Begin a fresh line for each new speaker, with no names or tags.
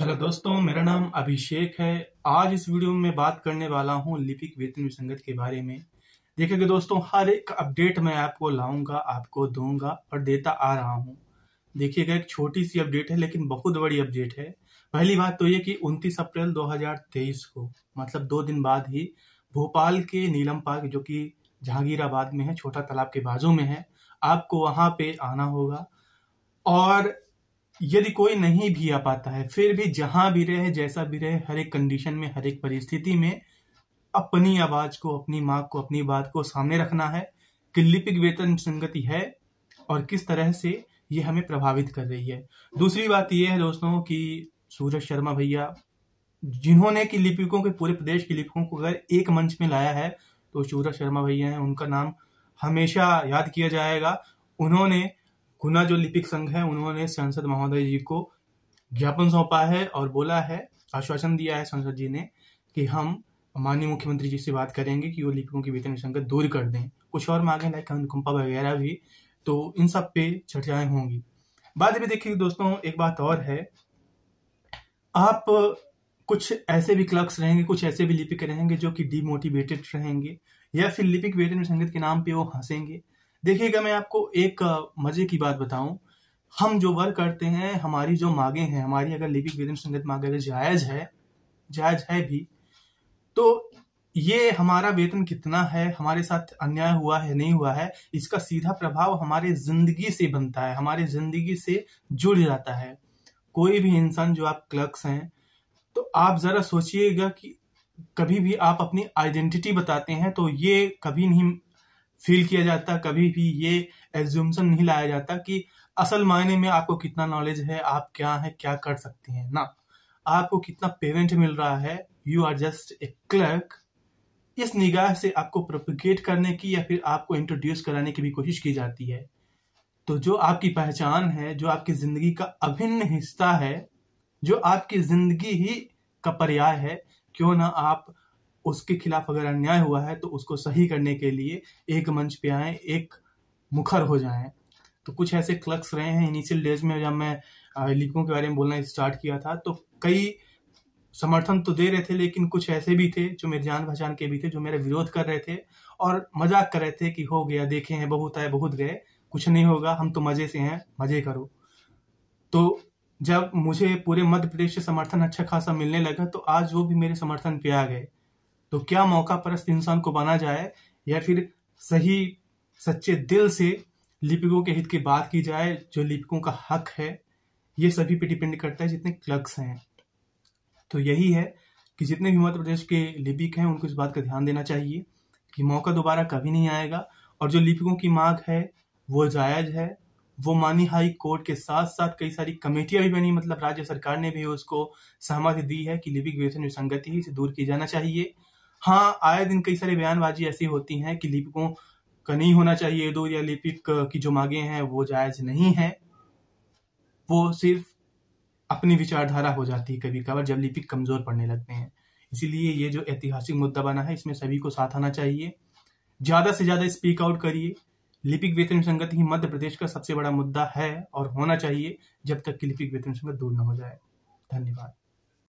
hello दोस्तों मेरा नाम अभिषेक है आज इस वीडियो में बात करने वाला हूँ लिपिक वेतन विसंगत के बारे में देखेंगे दोस्तों हर एक अपडेट मैं आपको लाऊंगा आपको दूंगा और देता आ रहा हूँ देखिएगा एक छोटी सी अपडेट है लेकिन बहुत बड़ी अपडेट है पहली बात तो ये कि 29 अप्रैल 2023 को मतलब दो दिन बाद ही भोपाल के नीलम पार्क जो कि जहांगीराबाद में है छोटा तालाब के बाजू में है आपको वहाँ पे आना होगा और यदि कोई नहीं भी आ पाता है फिर भी जहां भी रहे जैसा भी रहे हर एक कंडीशन में हर एक परिस्थिति में अपनी आवाज को अपनी माँ को अपनी बात को सामने रखना है कि लिपिक वेतन संगति है और किस तरह से ये हमें प्रभावित कर रही है दूसरी बात यह है दोस्तों कि सूरज शर्मा भैया जिन्होंने कि लिपिकों के पूरे प्रदेश के लिपिकों को अगर एक मंच में लाया है तो सूरज शर्मा भैया हैं उनका नाम हमेशा याद किया जाएगा उन्होंने गुना जो लिपिक संघ है उन्होंने सांसद महोदय जी को ज्ञापन सौंपा है और बोला है आश्वासन दिया है सांसद जी ने कि हम माननीय मुख्यमंत्री जी से बात करेंगे कि वो लिपिकों की वेतन संकट दूर कर दें कुछ और मांगे लाइक अनुकंपा वगैरह भी तो इन सब पे चर्चाएं होंगी बाद में देखिए दोस्तों एक बात और है आप कुछ ऐसे भी क्लर्क्स रहेंगे कुछ ऐसे भी लिपिक रहेंगे जो कि डीमोटिवेटेड रहेंगे या फिर लिपिक वेतन संगत के नाम पे वो हंसेंगे देखिएगा मैं आपको एक मजे की बात बताऊं हम जो वर्क करते हैं हमारी जो मांगे हैं हमारी अगर लिपिक विधि संगत मांगे अगर जायज है जायज है भी तो ये हमारा वेतन कितना है हमारे साथ अन्याय हुआ है नहीं हुआ है इसका सीधा प्रभाव हमारे जिंदगी से बनता है हमारे जिंदगी से जुड़ जाता है कोई भी इंसान जो आप क्लर्क्स हैं तो आप जरा सोचिएगा कि कभी भी आप अपनी आइडेंटिटी बताते हैं तो ये कभी नहीं फील किया जाता कभी भी ये एज्यूमसन नहीं लाया जाता कि असल मायने में आपको कितना नॉलेज है आप क्या है क्या कर सकते हैं ना आपको कितना पेमेंट मिल रहा है you are just a clerk इस निगाह से आपको प्रोपिगेट करने की या फिर आपको इंट्रोड्यूस कराने की भी कोशिश की जाती है तो जो आपकी पहचान है जो आपकी जिंदगी का अभिन्न हिस्सा है जो आपकी जिंदगी ही का पर्याय है क्यों ना आप उसके खिलाफ अगर अन्याय हुआ है तो उसको सही करने के लिए एक मंच पे आए एक मुखर हो जाए तो कुछ ऐसे क्लक्स रहे हैं इनिशियल डेज में जब मैं लिपिकों के बारे में बोलना स्टार्ट किया था तो कई समर्थन तो दे रहे थे लेकिन कुछ ऐसे भी थे जो मेरे जान पहचान के भी थे जो मेरा विरोध कर रहे थे और मजाक कर रहे थे कि हो गया देखे हैं बहुत आए बहुत गए कुछ नहीं होगा हम तो मजे से हैं मजे करो तो जब मुझे पूरे मध्य प्रदेश से समर्थन अच्छा खासा मिलने लगा तो आज वो भी मेरे समर्थन पे आ गए तो क्या मौका परस्त इंसान को बना जाए या फिर सही सच्चे दिल से लिपिकों के हित की बात की जाए जो लिपिकों का हक है ये सभी पे डिपेंड करता है जितने क्लर्क्स हैं तो यही है कि जितने भी मध्य प्रदेश के लिपिक हैं उनको इस बात का ध्यान देना चाहिए कि मौका दोबारा कभी नहीं आएगा और जो लिपिकों की मांग है वो जायज़ है वो मानी हाई कोर्ट के साथ साथ कई सारी कमेटियां भी बनी मतलब राज्य सरकार ने भी उसको सहमति दी है कि लिपिक वेतन विसंगति से दूर की जाना चाहिए हाँ आए दिन कई सारी बयानबाजी ऐसी होती हैं कि लिपिकों का नहीं होना चाहिए दो या लिपिक की जो मांगे हैं वो जायज नहीं है वो सिर्फ अपनी विचारधारा हो जाती है कभी कभार जब लिपिक कमजोर पड़ने लगते हैं इसीलिए ये जो ऐतिहासिक मुद्दा बना है इसमें सभी को साथ आना चाहिए ज़्यादा से ज़्यादा स्पीक आउट करिए लिपिक वेतन संगत ही मध्य प्रदेश का सबसे बड़ा मुद्दा है और होना चाहिए जब तक कि लिपिक वेतन संगत दूर न हो जाए धन्यवाद